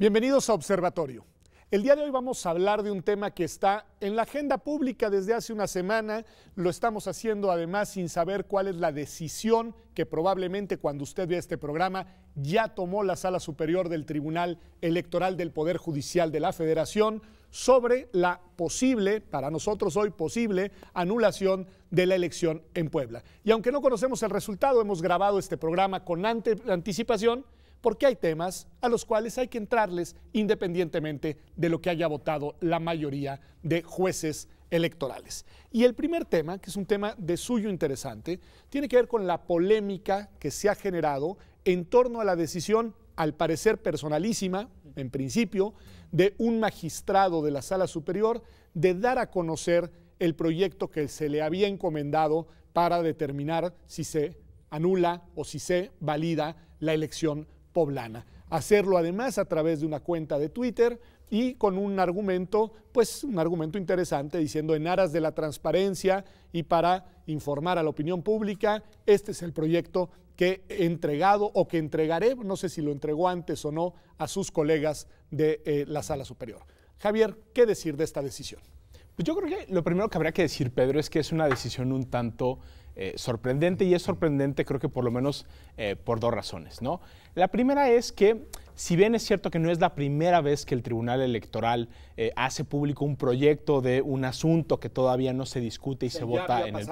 Bienvenidos a Observatorio. El día de hoy vamos a hablar de un tema que está en la agenda pública desde hace una semana. Lo estamos haciendo además sin saber cuál es la decisión que probablemente cuando usted vea este programa ya tomó la Sala Superior del Tribunal Electoral del Poder Judicial de la Federación sobre la posible, para nosotros hoy posible, anulación de la elección en Puebla. Y aunque no conocemos el resultado, hemos grabado este programa con anticipación porque hay temas a los cuales hay que entrarles independientemente de lo que haya votado la mayoría de jueces electorales. Y el primer tema, que es un tema de suyo interesante, tiene que ver con la polémica que se ha generado en torno a la decisión, al parecer personalísima, en principio, de un magistrado de la Sala Superior de dar a conocer el proyecto que se le había encomendado para determinar si se anula o si se valida la elección poblana. Hacerlo además a través de una cuenta de Twitter y con un argumento, pues un argumento interesante diciendo en aras de la transparencia y para informar a la opinión pública, este es el proyecto que he entregado o que entregaré, no sé si lo entregó antes o no, a sus colegas de eh, la Sala Superior. Javier, ¿qué decir de esta decisión? Pues yo creo que lo primero que habría que decir, Pedro, es que es una decisión un tanto eh, sorprendente y es sorprendente creo que por lo menos eh, por dos razones. ¿no? La primera es que si bien es cierto que no es la primera vez que el Tribunal Electoral eh, hace público un proyecto de un asunto que todavía no se discute y se vota en el...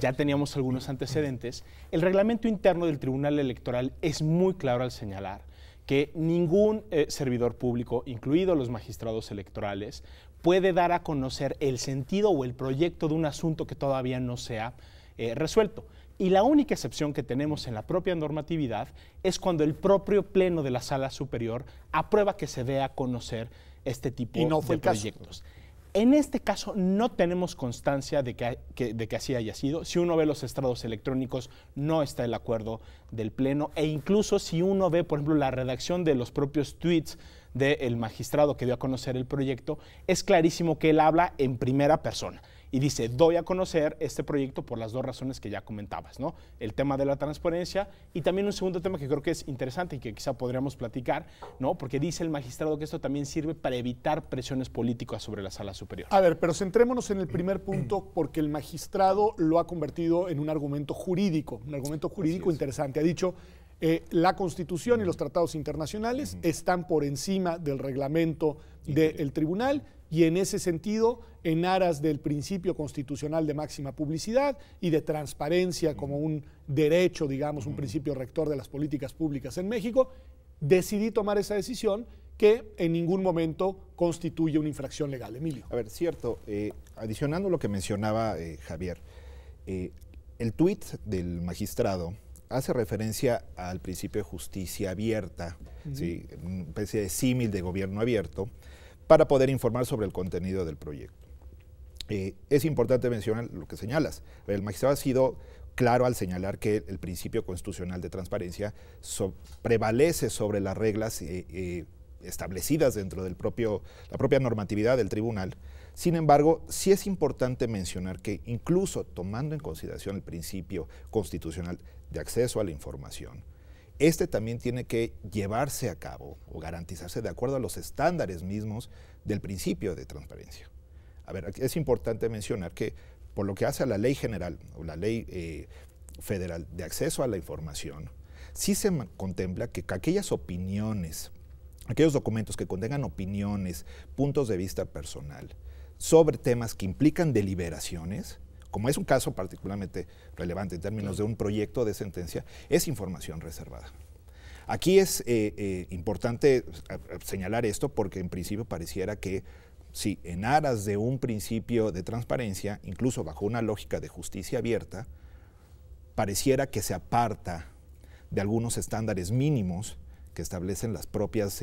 ya teníamos algunos antecedentes. El reglamento interno del Tribunal Electoral es muy claro al señalar que ningún servidor público, incluidos los magistrados electorales, puede dar a conocer el sentido o el proyecto de un asunto que todavía no se ha eh, resuelto. Y la única excepción que tenemos en la propia normatividad es cuando el propio pleno de la sala superior aprueba que se dé a conocer este tipo de proyectos. En este caso no tenemos constancia de que, de que, así haya sido. Si uno ve los estrados electrónicos, no está el acuerdo del Pleno. E incluso si uno ve, por ejemplo, la redacción de los propios tweets del magistrado que dio a conocer el proyecto, es clarísimo que él habla en primera persona y dice, doy a conocer este proyecto por las dos razones que ya comentabas, ¿no? El tema de la transparencia y también un segundo tema que creo que es interesante y que quizá podríamos platicar, ¿no? Porque dice el magistrado que esto también sirve para evitar presiones políticas sobre la sala superior. A ver, pero centrémonos en el primer punto porque el magistrado lo ha convertido en un argumento jurídico, un argumento jurídico interesante. Ha dicho, eh, la Constitución y los tratados internacionales están por encima del reglamento del tribunal y en ese sentido, en aras del principio constitucional de máxima publicidad y de transparencia como un derecho, digamos, un principio rector de las políticas públicas en México, decidí tomar esa decisión que en ningún momento constituye una infracción legal. Emilio. A ver, cierto, eh, adicionando lo que mencionaba eh, Javier, el tuit del magistrado hace referencia al principio de justicia abierta, una especie de símil de gobierno abierto, para poder informar sobre el contenido del proyecto. Eh, es importante mencionar lo que señalas. El magistrado ha sido claro al señalar que el principio constitucional de transparencia prevalece sobre las reglas eh, eh, establecidas dentro de la propia normatividad del tribunal sin embargo, sí es importante mencionar que incluso tomando en consideración el principio constitucional de acceso a la información, este también tiene que llevarse a cabo o garantizarse de acuerdo a los estándares mismos del principio de transparencia. A ver, es importante mencionar que por lo que hace a la ley general o la ley eh, federal de acceso a la información, sí se contempla que aquellas opiniones, aquellos documentos que contengan opiniones, puntos de vista personal, sobre temas que implican deliberaciones, como es un caso particularmente relevante en términos de un proyecto de sentencia, es información reservada. Aquí es eh, eh, importante eh, señalar esto porque en principio pareciera que si en aras de un principio de transparencia, incluso bajo una lógica de justicia abierta, pareciera que se aparta de algunos estándares mínimos que establecen las propias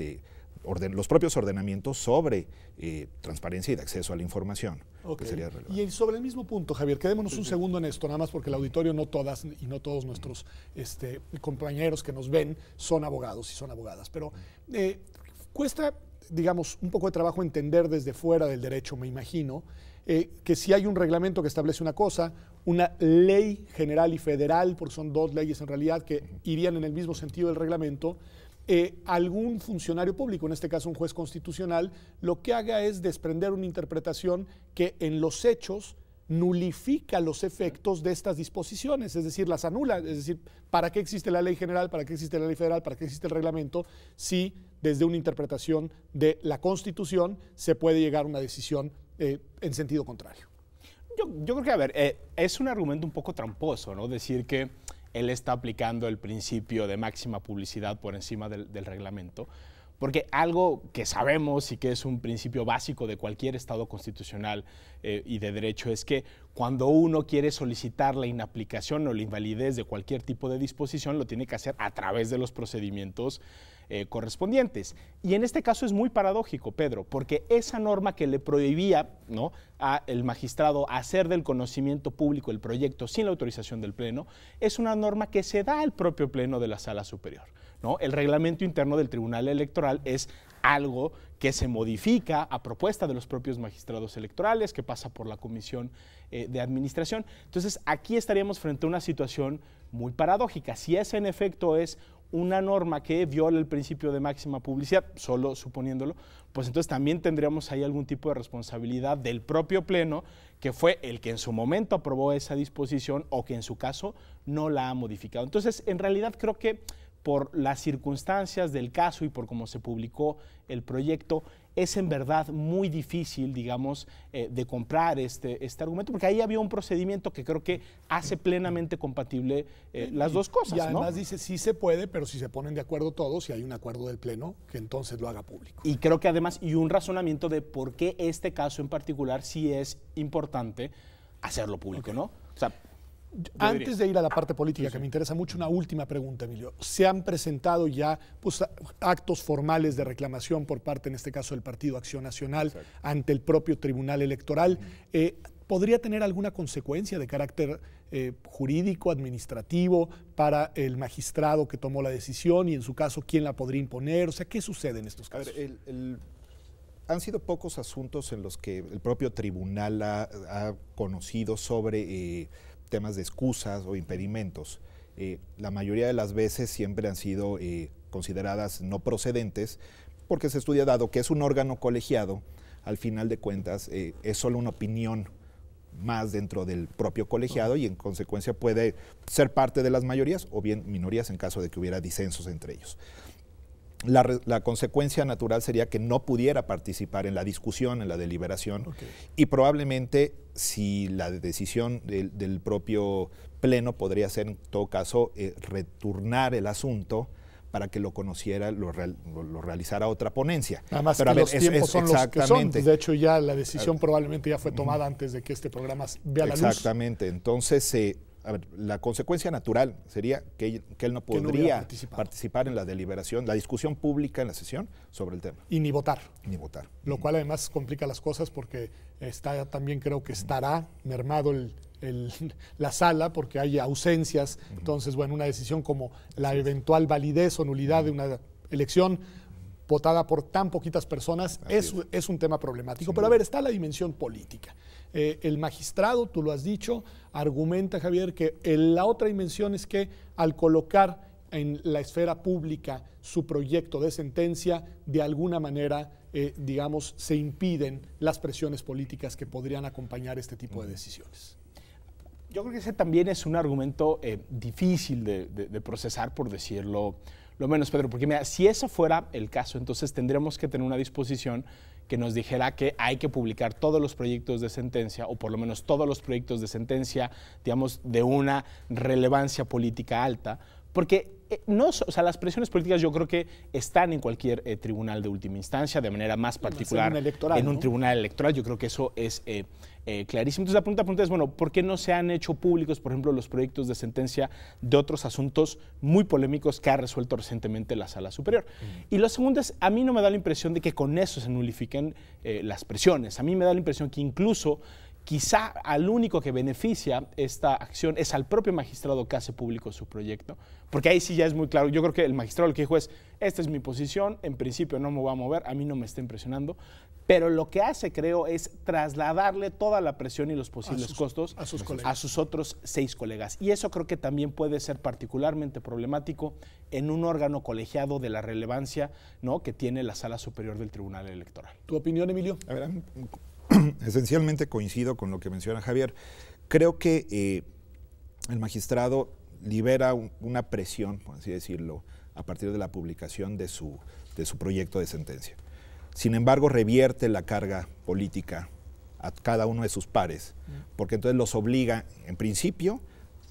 los propios ordenamientos sobre eh, transparencia y acceso a la información. y sobre el mismo punto, Javier, quedémonos un segundo en esto, nada más porque el auditorio no todas y no todos nuestros este, compañeros que nos ven son abogados y son abogadas, pero eh, cuesta, digamos, un poco de trabajo entender desde fuera del derecho, me imagino, eh, que si hay un reglamento que establece una cosa, una ley general y federal, porque son dos leyes en realidad que irían en el mismo sentido del reglamento, eh, algún funcionario público, en este caso un juez constitucional, lo que haga es desprender una interpretación que en los hechos nulifica los efectos de estas disposiciones, es decir, las anula, es decir, ¿para qué existe la ley general, para qué existe la ley federal, para qué existe el reglamento, si desde una interpretación de la Constitución se puede llegar a una decisión eh, en sentido contrario? Yo, creo que, a ver, eh, es un argumento un poco tramposo, ¿no? Decir que él está aplicando el principio de máxima publicidad por encima del, reglamento, porque algo que sabemos y que es un principio básico de cualquier Estado constitucional eh, y de derecho es que cuando uno quiere solicitar la inaplicación o la invalidez de cualquier tipo de disposición, lo tiene que hacer a través de los procedimientos eh, correspondientes. Y en este caso es muy paradójico, Pedro, porque esa norma que le prohibía ¿no? al magistrado hacer del conocimiento público el proyecto sin la autorización del Pleno, es una norma que se da al propio Pleno de la Sala Superior. ¿no? El reglamento interno del Tribunal Electoral es algo que se modifica a propuesta de los propios magistrados electorales, que pasa por la Comisión eh, de Administración. Entonces, aquí estaríamos frente a una situación muy paradójica. Si ese en efecto es una norma que viola el principio de máxima publicidad, solo suponiéndolo, pues entonces también tendríamos ahí algún tipo de responsabilidad del propio Pleno, que fue el que en su momento aprobó esa disposición o que en su caso no la ha modificado. Entonces, en realidad creo que por las circunstancias del caso y por cómo se publicó el proyecto, es en verdad muy difícil, digamos, eh, de comprar este, este argumento, porque ahí había un procedimiento que creo que hace plenamente compatible eh, las dos cosas. Y además dice, sí se puede, pero si se ponen de acuerdo todos y hay un acuerdo del Pleno, que entonces lo haga público. Y creo que además, y un razonamiento de por qué este caso en particular sí es importante hacerlo público, ¿no? O sea, antes de ir a la parte política, que me interesa mucho, una última pregunta, Emilio. ¿Se han presentado ya pues, actos formales de reclamación por parte, en este caso, del Partido Acción Nacional ante el propio Tribunal Electoral? Eh, ¿Podría tener alguna consecuencia de carácter eh, jurídico, administrativo, para el magistrado que tomó la decisión y, en su caso, quién la podría imponer? O sea, ¿qué sucede en estos casos? A ver, han sido pocos asuntos en los que el propio tribunal ha, conocido sobre eh, temas de excusas o impedimentos, eh, la mayoría de las veces siempre han sido eh, consideradas no procedentes porque se estudia dado que es un órgano colegiado, al final de cuentas eh, es solo una opinión más dentro del propio colegiado y en consecuencia puede ser parte de las mayorías o bien minorías en caso de que hubiera disensos entre ellos la, consecuencia natural sería que no pudiera participar en la discusión, en la deliberación, y probablemente si la decisión del, propio pleno podría ser en todo caso eh, retornar el asunto para que lo conociera, lo, lo, realizara otra ponencia. Nada los es, tiempos son los que De hecho, ya la decisión ah, probablemente ya fue tomada antes de que este programa vea la luz. Exactamente. Entonces, se eh, a ver, la consecuencia natural sería que, él no podría participar en la deliberación, la discusión pública en la sesión sobre el tema. Y ni votar. Ni votar. Lo cual además complica las cosas porque está también creo que estará mermado la sala porque hay ausencias. Entonces, bueno, una decisión como la eventual validez o nulidad de una elección votada por tan poquitas personas, es, es. un tema problemático. Pero a ver, está la dimensión política. Eh, el magistrado, tú lo has dicho, argumenta, Javier, que la otra dimensión es que al colocar en la esfera pública su proyecto de sentencia, de alguna manera, eh, digamos, se impiden las presiones políticas que podrían acompañar este tipo de decisiones. Yo creo que ese también es un argumento eh, difícil de, de procesar, por decirlo lo menos, Pedro, porque mira, si eso fuera el caso, entonces tendremos que tener una disposición que nos dijera que hay que publicar todos los proyectos de sentencia, o por lo menos todos los proyectos de sentencia, digamos, de una relevancia política alta, porque eh, no, o sea, las presiones políticas yo creo que están en cualquier eh, tribunal de última instancia, de manera más particular electoral, en un tribunal electoral. Yo creo que eso es eh, clarísimo. Entonces la pregunta, es, bueno, ¿por qué no se han hecho públicos, por ejemplo, los proyectos de sentencia de otros asuntos muy polémicos que ha resuelto recientemente la Sala Superior? Mm. Y lo segundo es, a mí no me da la impresión de que con eso se nulifiquen las presiones. A mí me da la impresión que incluso Quizá al único que beneficia esta acción es al propio magistrado que hace público su proyecto, porque ahí sí ya es muy claro. Yo creo que el magistrado lo que dijo es, esta es mi posición, en principio no me voy a mover, a mí no me está impresionando, pero lo que hace, creo, es trasladarle toda la presión y los posibles costos a sus, otros seis colegas. Y eso creo que también puede ser particularmente problemático en un órgano colegiado de la relevancia ¿no? que tiene la sala superior del Tribunal Electoral. ¿Tu opinión, Emilio? A ver, esencialmente coincido con lo que menciona Javier. Creo que eh, el magistrado libera una presión, por así decirlo, a partir de la publicación de su, de su proyecto de sentencia. Sin embargo, revierte la carga política a cada uno de sus pares, mm. porque entonces los obliga, en principio,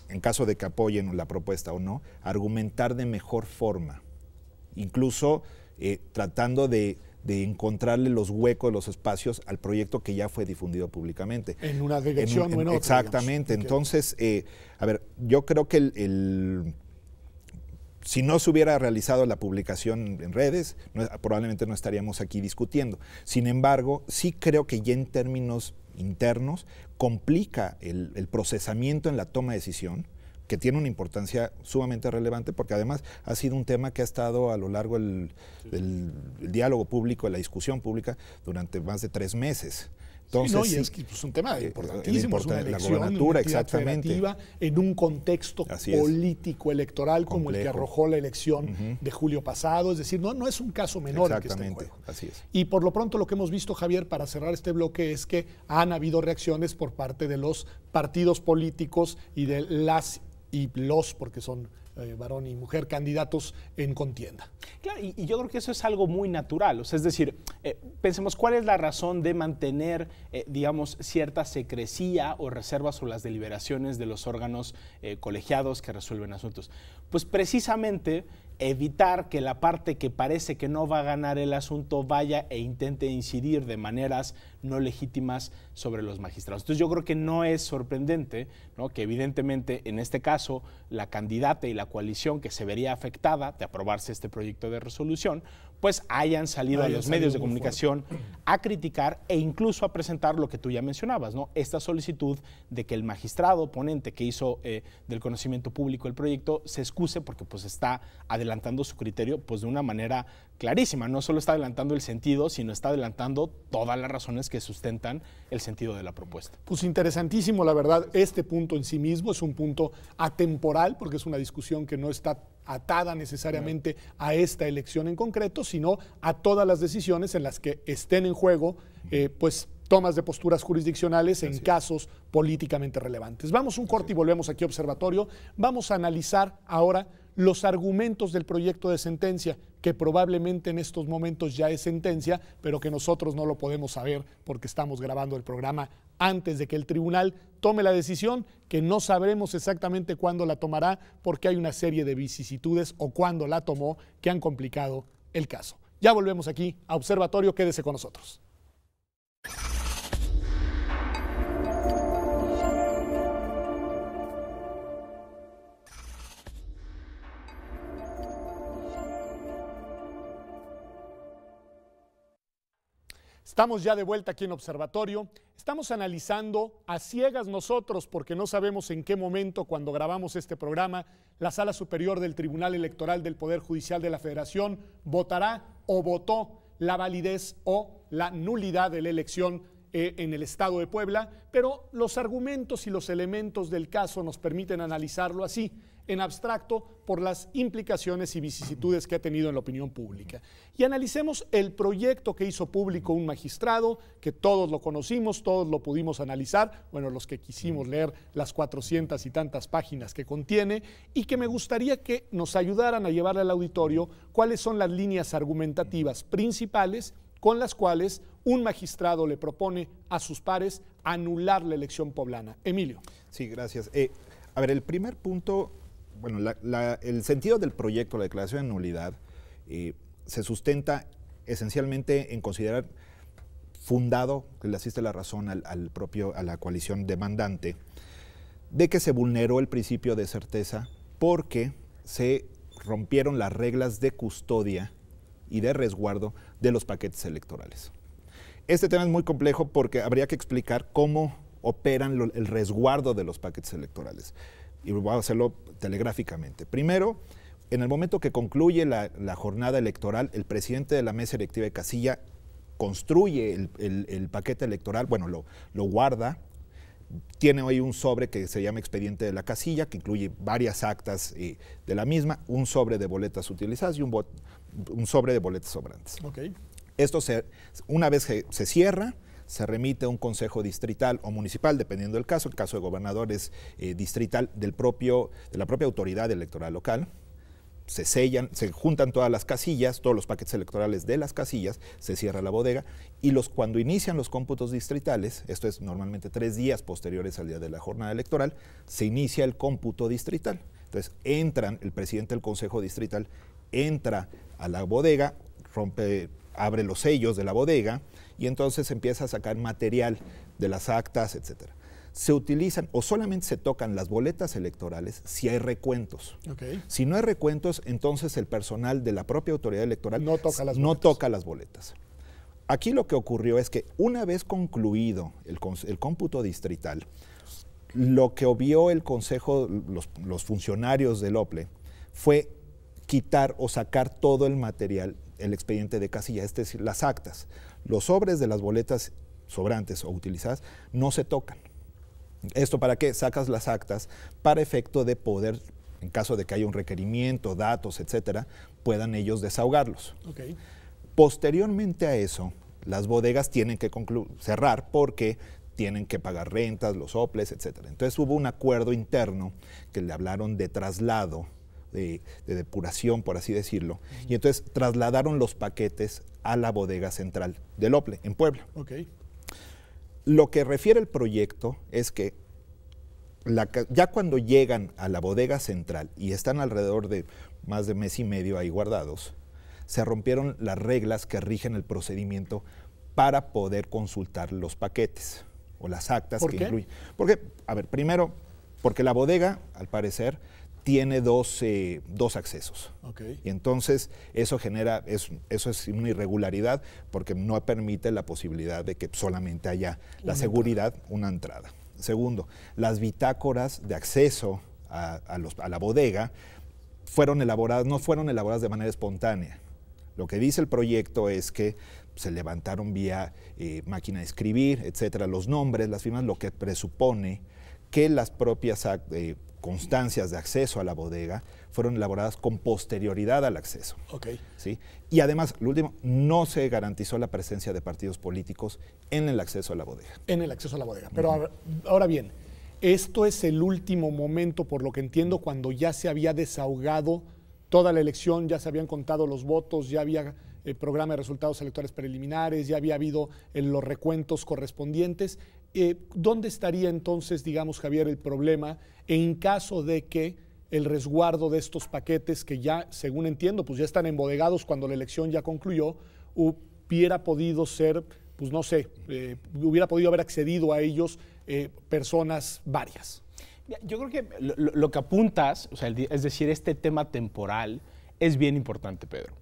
en caso de que apoyen la propuesta o no, a argumentar de mejor forma, incluso eh, tratando de de encontrarle los huecos, los espacios al proyecto que ya fue difundido públicamente. En una dirección o en otra. Exactamente. Entonces, eh, a ver, yo creo que el, si no se hubiera realizado la publicación en redes, probablemente no estaríamos aquí discutiendo. Sin embargo, sí creo que ya en términos internos complica el procesamiento en la toma de decisión que tiene una importancia sumamente relevante porque además ha sido un tema que ha estado a lo largo del, diálogo público, de la discusión pública durante más de tres meses. Entonces, sí, es, pues, un tema eh, importantísimo. es la gobernatura, exactamente. En un contexto político electoral como el que arrojó la elección de julio pasado. Es decir, no, no es un caso menor que está Así Y por lo pronto lo que hemos visto, Javier, para cerrar este bloque, es que han habido reacciones por parte de los partidos políticos y de las y los, porque son eh, varón y mujer, candidatos en contienda. Claro, y, yo creo que eso es algo muy natural. es decir, eh, pensemos cuál es la razón de mantener, eh, digamos, cierta secrecía o reserva sobre las deliberaciones de los órganos colegiados que resuelven asuntos. Pues precisamente evitar que la parte que parece que no va a ganar el asunto vaya e intente incidir de maneras no legítimas sobre los magistrados. Entonces yo creo que no es sorprendente ¿no? que evidentemente en este caso la candidata y la coalición que se vería afectada de aprobarse este proyecto de resolución, pues hayan salido a los medios de comunicación a criticar e incluso a presentar lo que tú ya mencionabas, ¿no? Esta solicitud de que el magistrado ponente que hizo eh, del conocimiento público el proyecto se excuse porque pues está adelantando su criterio pues de una manera clarísima. No solo está adelantando el sentido, sino está adelantando todas las razones que sustentan el sentido de la propuesta. Pues interesantísimo, la verdad, este punto en sí mismo es un punto atemporal, porque es una discusión que no está atada necesariamente a esta elección en concreto, sino a todas las decisiones en las que estén en juego, eh, pues tomas de posturas jurisdiccionales en casos políticamente relevantes. Vamos un corte y volvemos aquí a Observatorio. Vamos a analizar ahora los argumentos del proyecto de sentencia, que probablemente en estos momentos ya es sentencia, pero que nosotros no lo podemos saber porque estamos grabando el programa antes de que el tribunal tome la decisión, que no sabremos exactamente cuándo la tomará porque hay una serie de vicisitudes o cuándo la tomó que han complicado el caso. Ya volvemos aquí a Observatorio, quédese con nosotros. Estamos ya de vuelta aquí en Observatorio. Estamos analizando a ciegas nosotros, porque no sabemos en qué momento, cuando grabamos este programa, la Sala Superior del Tribunal Electoral del Poder Judicial de la Federación votará o votó la validez o la nulidad de la elección eh, en el Estado de Puebla, pero los argumentos y los elementos del caso nos permiten analizarlo así en abstracto por las implicaciones y vicisitudes que ha tenido en la opinión pública. Y analicemos el proyecto que hizo público un magistrado, que todos lo conocimos, todos lo pudimos analizar, bueno, los que quisimos leer las 400 y tantas páginas que contiene, y que me gustaría que nos ayudaran a llevarle al auditorio cuáles son las líneas argumentativas principales con las cuales un magistrado le propone a sus pares anular la elección poblana. Emilio. Sí, gracias. Eh, a ver, el primer punto bueno, el sentido del proyecto, la declaración de nulidad, eh, se sustenta esencialmente en considerar fundado, que le asiste la razón al, propio, a la coalición demandante, de que se vulneró el principio de certeza porque se rompieron las reglas de custodia y de resguardo de los paquetes electorales. Este tema es muy complejo porque habría que explicar cómo operan el resguardo de los paquetes electorales y voy a hacerlo telegráficamente. Primero, en el momento que concluye la, jornada electoral, el presidente de la mesa electiva de casilla construye el, paquete electoral, bueno, lo, guarda, tiene hoy un sobre que se llama expediente de la casilla, que incluye varias actas eh, de la misma, un sobre de boletas utilizadas y un, sobre de boletas sobrantes. Esto una vez que se cierra, se remite a un consejo distrital o municipal, dependiendo del caso. El caso de gobernadores eh, distrital del propio, de la propia autoridad electoral local se sellan, se juntan todas las casillas, todos los paquetes electorales de las casillas, se cierra la bodega y los, cuando inician los cómputos distritales, esto es normalmente tres días posteriores al día de la jornada electoral, se inicia el cómputo distrital. Entonces entran, el presidente del Consejo Distrital entra a la bodega, rompe, abre los sellos de la bodega y entonces empieza a sacar material de las actas, etc. Se utilizan o solamente se tocan las boletas electorales si hay recuentos. Si no hay recuentos, entonces el personal de la propia autoridad electoral no toca las, boletas. Aquí lo que ocurrió es que una vez concluido el, cómputo distrital, lo que obvió el Consejo, los, los funcionarios del OPLE, fue quitar o sacar todo el material el expediente de casilla, es decir, las actas. Los sobres de las boletas sobrantes o utilizadas no se tocan. ¿Esto para qué? Sacas las actas para efecto de poder, en caso de que haya un requerimiento, datos, etcétera, puedan ellos desahogarlos. Posteriormente a eso, las bodegas tienen que cerrar porque tienen que pagar rentas, los soples, etcétera. Entonces hubo un acuerdo interno que le hablaron de traslado de, depuración, por así decirlo. Y entonces trasladaron los paquetes a la bodega central del OPLE, en Puebla. Lo que refiere el proyecto es que ya cuando llegan a la bodega central y están alrededor de más de mes y medio ahí guardados, se rompieron las reglas que rigen el procedimiento para poder consultar los paquetes o las actas que incluyen. Porque, a ver, primero, porque la bodega, al parecer, tiene dos, accesos. Y entonces eso genera, es, eso es una irregularidad porque no permite la posibilidad de que solamente haya la seguridad, una entrada. Segundo, las bitácoras de acceso a, la bodega fueron elaboradas, no fueron elaboradas de manera espontánea. Lo que dice el proyecto es que se levantaron vía eh, máquina de escribir, etcétera, los nombres, las firmas, lo que presupone que las propias eh, constancias de acceso a la bodega fueron elaboradas con posterioridad al acceso. ¿sí? Y además, lo último, no se garantizó la presencia de partidos políticos en el acceso a la bodega. En el acceso a la bodega. Pero ahora bien, esto es el último momento, por lo que entiendo, cuando ya se había desahogado toda la elección, ya se habían contado los votos, ya había el eh, programa de resultados electorales preliminares, ya había habido eh, los recuentos correspondientes. Eh, ¿dónde estaría entonces, digamos, Javier, el problema en caso de que el resguardo de estos paquetes que ya, según entiendo, pues ya están embodegados cuando la elección ya concluyó, hubiera podido ser, pues no sé, eh, hubiera podido haber accedido a ellos eh, personas varias? Yo creo que lo, que apuntas, es decir, este tema temporal es bien importante, Pedro,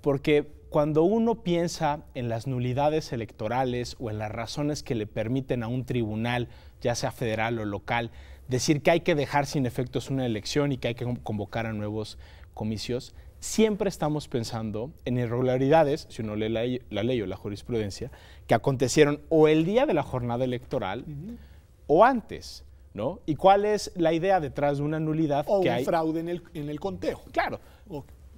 porque cuando uno piensa en las nulidades electorales o en las razones que le permiten a un tribunal, ya sea federal o local, decir que hay que dejar sin efectos una elección y que hay que convocar a nuevos comicios, siempre estamos pensando en irregularidades, si uno lee la, ley o la jurisprudencia, que acontecieron o el día de la jornada electoral o antes. ¿No? ¿Y cuál es la idea detrás de una nulidad? O que un fraude en el, en conteo. Claro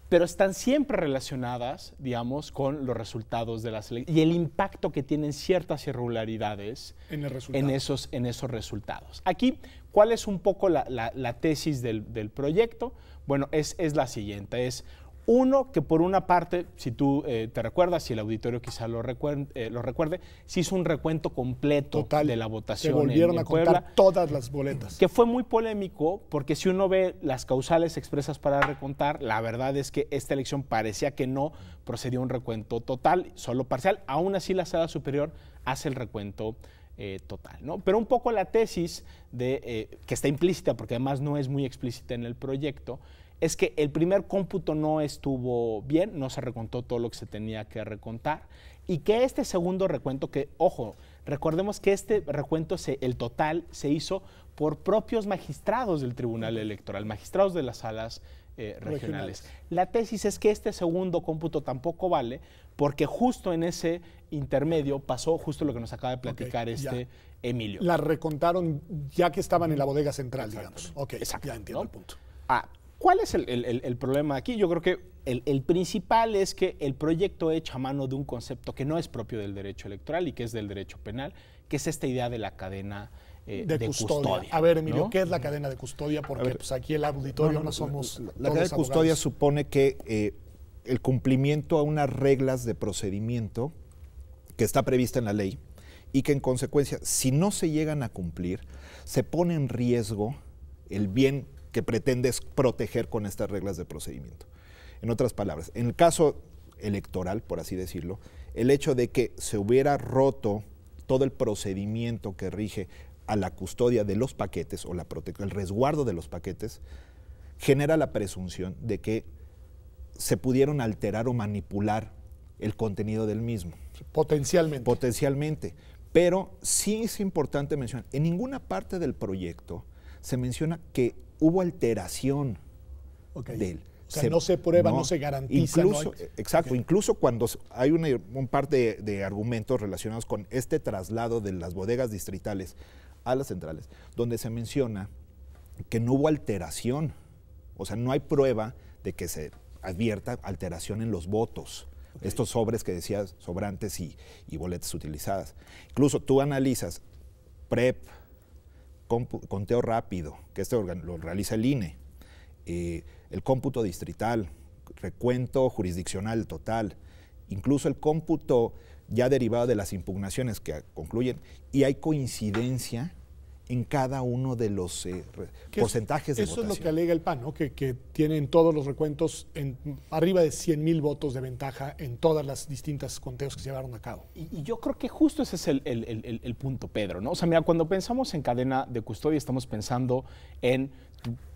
pero están siempre relacionadas, digamos, con los resultados de las elecciones y el impacto que tienen ciertas irregularidades en, esos, en esos resultados. Aquí, ¿cuál es un poco la, tesis del, proyecto? Bueno, es, es la siguiente, es uno, que por una parte, si tú eh, te recuerdas, si el auditorio quizá lo, recuerde, eh, lo recuerde se hizo un recuento completo de la votación. Se volvieron a contar todas las boletas. Que fue muy polémico, porque si uno ve las causales expresas para recontar, la verdad es que esta elección parecía que no procedió un recuento total, solo parcial. Aún así, la sala superior hace el recuento eh, total. ¿no? Pero un poco la tesis de, que está implícita, porque además no es muy explícita en el proyecto, es que el primer cómputo no estuvo bien, no se recontó todo lo que se tenía que recontar y que este segundo recuento, que ojo, recordemos que este recuento, el total, se hizo por propios magistrados del Tribunal Electoral, magistrados de las salas eh, regionales. La tesis es que este segundo cómputo tampoco vale porque justo en ese intermedio pasó justo lo que nos acaba de platicar este Emilio. La recontaron ya que estaban en la bodega central, digamos. Ok, ya entiendo el punto. Ah, ¿Cuál es el, problema aquí? Yo creo que el, principal es que el proyecto echa mano de un concepto que no es propio del derecho electoral y que es del derecho penal, que es esta idea de la cadena eh, de, custodia. A ver, Emilio, ¿qué es la cadena de custodia? Porque pues, aquí el auditorio no, somos. La, cadena de custodia supone que eh, el cumplimiento a unas reglas de procedimiento que está prevista en la ley y que en consecuencia, si no se llegan a cumplir, se pone en riesgo el bien que pretendes proteger con estas reglas de procedimiento. En otras palabras, en el caso electoral, por así decirlo, el hecho de que se hubiera roto todo el procedimiento que rige a la custodia de los paquetes o la el resguardo de los paquetes, genera la presunción de que se pudieron alterar o manipular el contenido del mismo. Potencialmente. Potencialmente. Pero sí es importante mencionar, en ninguna parte del proyecto se menciona que hubo alteración de él. O sea, no se prueba, no, se garantiza. Eh, exacto, incluso cuando hay un par de, argumentos relacionados con este traslado de las bodegas distritales a las centrales, donde se menciona que no hubo alteración, o sea, no hay prueba de que se advierta alteración en los votos. Estos sobres que decías, sobrantes y, y boletas utilizadas. Incluso tú analizas PREP, conteo rápido, que este lo realiza el INE, eh, el cómputo distrital, recuento jurisdiccional total, incluso el cómputo ya derivado de las impugnaciones que concluyen, y hay coincidencia en cada uno de los eh, porcentajes de eso Eso es lo que alega el PAN, ¿no? que, tienen todos los recuentos en, arriba de 100 mil votos de ventaja en todas las distintas conteos que se llevaron a cabo. Y, yo creo que justo ese es el, el punto, Pedro. ¿no? O sea, mira, cuando pensamos en cadena de custodia estamos pensando en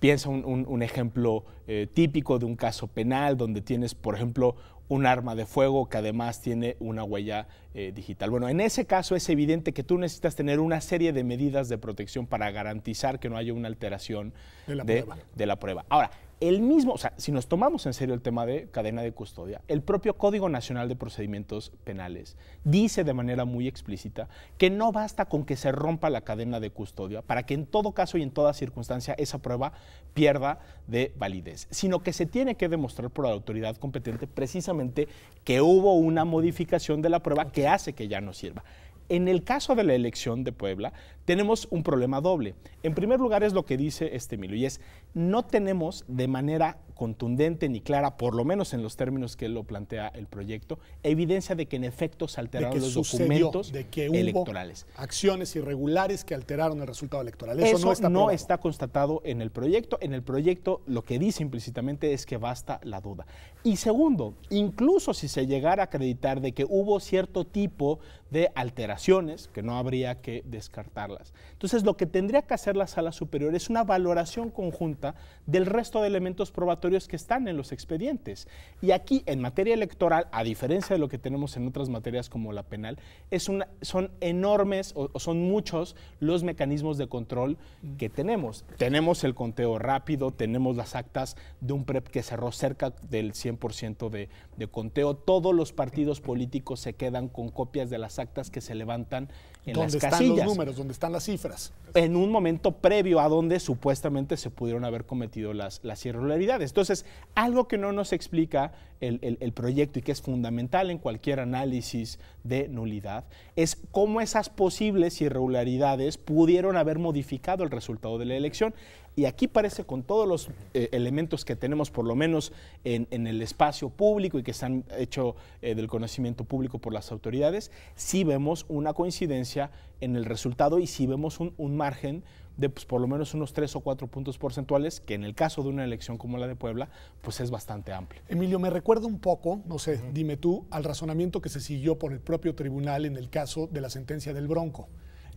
Piensa un, ejemplo eh, típico de un caso penal donde tienes, por ejemplo, un arma de fuego que además tiene una huella eh, digital. Bueno, en ese caso es evidente que tú necesitas tener una serie de medidas de protección para garantizar que no haya una alteración de la, prueba. De la prueba. Ahora, el mismo, o sea, si nos tomamos en serio el tema de cadena de custodia, el propio Código Nacional de Procedimientos Penales dice de manera muy explícita que no basta con que se rompa la cadena de custodia para que en todo caso y en toda circunstancia esa prueba pierda de validez, sino que se tiene que demostrar por la autoridad competente precisamente que hubo una modificación de la prueba que hace que ya no sirva. En el caso de la elección de Puebla, tenemos un problema doble. En primer lugar es lo que dice este Milo, y es, no tenemos de manera contundente ni clara, por lo menos en los términos que lo plantea el proyecto, evidencia de que en efecto se alteraron los documentos de que electorales. Acciones irregulares que alteraron el resultado electoral. Eso, no, está, no está, constatado en el proyecto. En el proyecto lo que dice implícitamente es que basta la duda. Y segundo, incluso si se llegara a acreditar de que hubo cierto tipo de alteraciones, que no habría que descartar entonces, lo que tendría que hacer la sala superior es una valoración conjunta del resto de elementos probatorios que están en los expedientes. Y aquí, en materia electoral, a diferencia de lo que tenemos en otras materias como la penal, es una, son enormes o, son muchos los mecanismos de control que tenemos. Tenemos el conteo rápido, tenemos las actas de un PREP que cerró cerca del 100% de, de conteo. Todos los partidos políticos se quedan con copias de las actas que se levantan en las casillas. Están los números, están las cifras. En un momento previo a donde supuestamente se pudieron haber cometido las, las irregularidades. Entonces, algo que no nos explica el, proyecto y que es fundamental en cualquier análisis de nulidad, es cómo esas posibles irregularidades pudieron haber modificado el resultado de la elección. Y aquí parece con todos los eh, elementos que tenemos, por lo menos en, el espacio público y que están hecho eh, del conocimiento público por las autoridades, si vemos una coincidencia en el resultado y si vemos un, un margen de pues, por lo menos unos tres o cuatro puntos porcentuales, que en el caso de una elección como la de Puebla, pues es bastante amplio. Emilio, me recuerda un poco, no sé, dime tú, al razonamiento que se siguió por el propio tribunal en el caso de la sentencia del Bronco.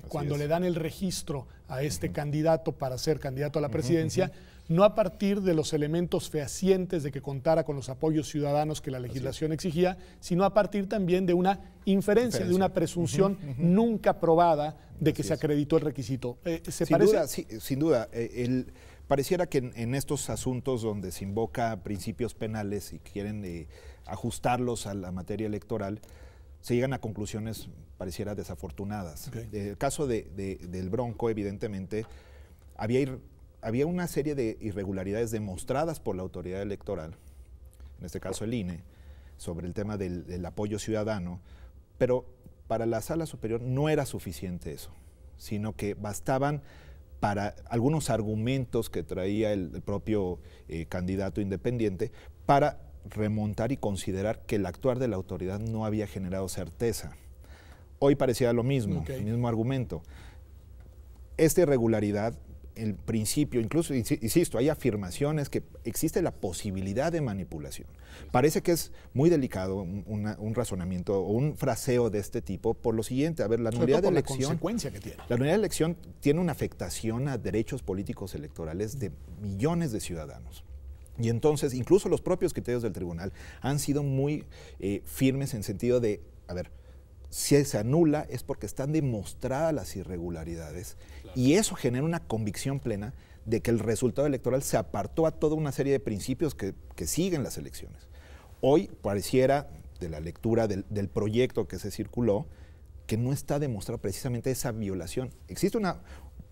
Cuando le dan el registro a este candidato para ser candidato a la presidencia, no a partir de los elementos fehacientes de que contara con los apoyos ciudadanos que la legislación exigía, sino a partir también de una inferencia, de una presunción nunca probada de que se acreditó el requisito. Eh, eh, ¿se sin, parece? Duda, sin duda, eh, pareciera que en, estos asuntos donde se invoca principios penales y quieren ajustarlos a la materia electoral, se llegan a conclusiones pareciera desafortunadas. En El caso del Bronco, evidentemente, había ir, había una serie de irregularidades demostradas por la autoridad electoral, en este caso el INE, sobre el tema del, apoyo ciudadano, pero para la sala superior no era suficiente eso, sino que bastaban para algunos argumentos que traía el, propio eh, candidato independiente para remontar y considerar que el actuar de la autoridad no había generado certeza. Hoy parecía lo mismo, el mismo argumento. Esta irregularidad el principio, incluso, insisto, hay afirmaciones que existe la posibilidad de manipulación. Parece que es muy delicado un, razonamiento o un fraseo de este tipo por lo siguiente, a ver, la nulidad de elección... La, que tiene. la nulidad de elección tiene una afectación a derechos políticos electorales de millones de ciudadanos. Y entonces, incluso los propios criterios del tribunal han sido muy eh, firmes en sentido de, a ver, si se anula es porque están demostradas las irregularidades y eso genera una convicción plena de que el resultado electoral se apartó a toda una serie de principios que, siguen las elecciones. Hoy pareciera, de la lectura del, proyecto que se circuló, que no está demostrada precisamente esa violación. Existe una,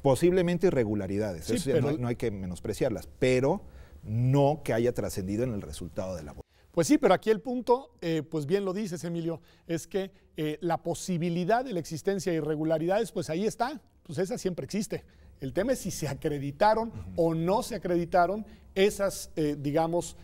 posiblemente irregularidades, no, no hay que menospreciarlas, pero no que haya trascendido en el resultado de la votación. Pues sí, pero aquí el punto, eh, pues bien lo dices, Emilio, es que eh, la posibilidad de la existencia de irregularidades, pues ahí está, pues esa siempre existe. El tema es si se acreditaron o no se acreditaron esas, eh, digamos,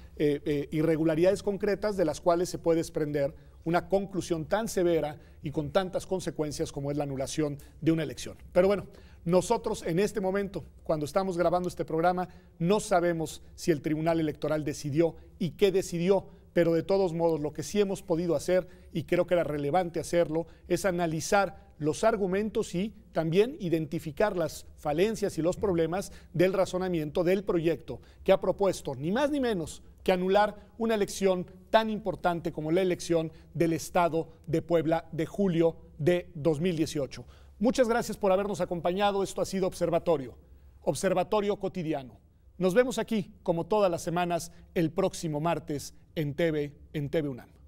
irregularidades concretas de las cuales se puede desprender una conclusión tan severa y con tantas consecuencias como es la anulación de una elección. Pero bueno, nosotros en este momento, cuando estamos grabando este programa, no sabemos si el Tribunal Electoral decidió y qué decidió pero de todos modos lo que sí hemos podido hacer, y creo que era relevante hacerlo, es analizar los argumentos y también identificar las falencias y los problemas del razonamiento del proyecto que ha propuesto, ni más ni menos que anular una elección tan importante como la elección del Estado de Puebla de julio de 2018. Muchas gracias por habernos acompañado. Esto ha sido Observatorio, Observatorio Cotidiano. Nos vemos aquí, como todas las semanas, el próximo martes en TV, en TV UNAM.